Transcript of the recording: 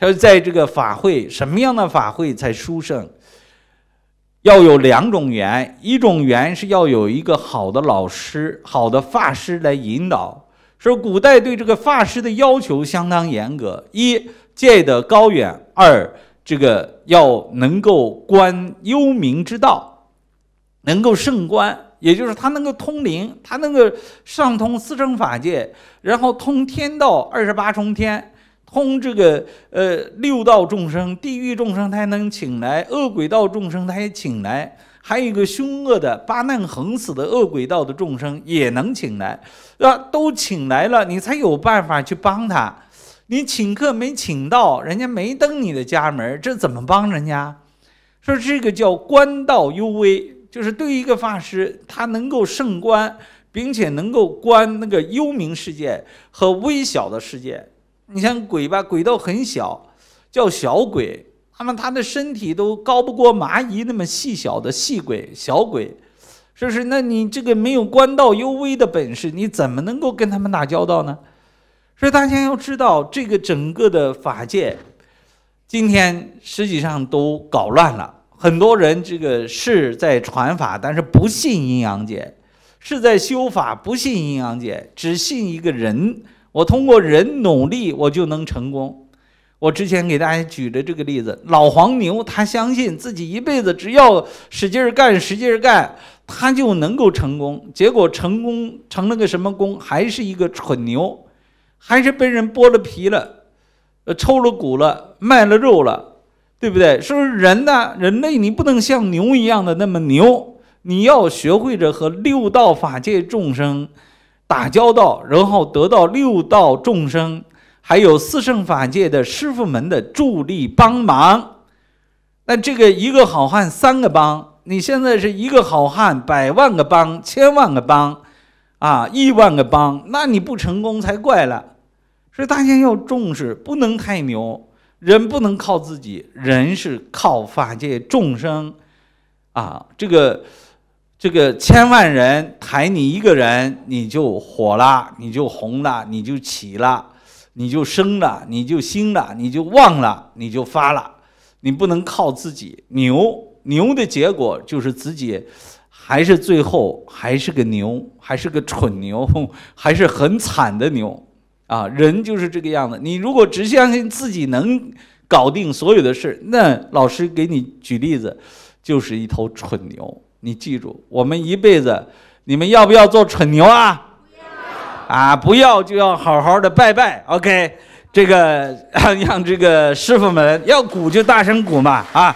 他说：“在这个法会，什么样的法会才殊胜？要有两种缘，一种缘是要有一个好的老师、好的法师来引导。说古代对这个法师的要求相当严格：一戒得高远，二这个要能够观幽冥之道，能够圣观，也就是他能够通灵，他能够上通四生法界，然后通天道二十八重天。”通这个呃六道众生、地狱众生，他能请来；恶鬼道众生他也请来，还有一个凶恶的八难横死的恶鬼道的众生也能请来，啊，都请来了，你才有办法去帮他。你请客没请到，人家没登你的家门，这怎么帮人家？说这个叫观道幽微，就是对一个法师，他能够胜观，并且能够观那个幽冥世界和微小的世界。你像鬼吧，鬼道很小，叫小鬼。那么他的身体都高不过蚂蚁那么细小的细鬼、小鬼，是不是？那你这个没有官道幽微的本事，你怎么能够跟他们打交道呢？所以大家要知道，这个整个的法界，今天实际上都搞乱了。很多人这个是在传法，但是不信阴阳界；是在修法，不信阴阳界，只信一个人。我通过人努力，我就能成功。我之前给大家举的这个例子，老黄牛他相信自己一辈子只要使劲儿干、使劲儿干，他就能够成功。结果成功成了个什么功？还是一个蠢牛，还是被人剥了皮了、呃抽了骨了、卖了肉了，对不对？不是人呢，人类你不能像牛一样的那么牛，你要学会着和六道法界众生。打交道，然后得到六道众生，还有四圣法界的师傅们的助力帮忙。那这个一个好汉三个帮，你现在是一个好汉，百万个帮，千万个帮，啊，亿万个帮，那你不成功才怪了。所以大家要重视，不能太牛，人不能靠自己，人是靠法界众生啊，这个。这个千万人抬你一个人，你就火了，你就红了，你就起了，你就升了，你就兴了，你就旺了，你就发了。你不能靠自己牛牛的结果就是自己，还是最后还是个牛，还是个蠢牛，还是很惨的牛啊！人就是这个样子。你如果只相信自己能搞定所有的事，那老师给你举例子，就是一头蠢牛。你记住，我们一辈子，你们要不要做蠢牛啊？啊，不要就要好好的拜拜。OK，这个 让这个师傅们要鼓就大声鼓嘛啊。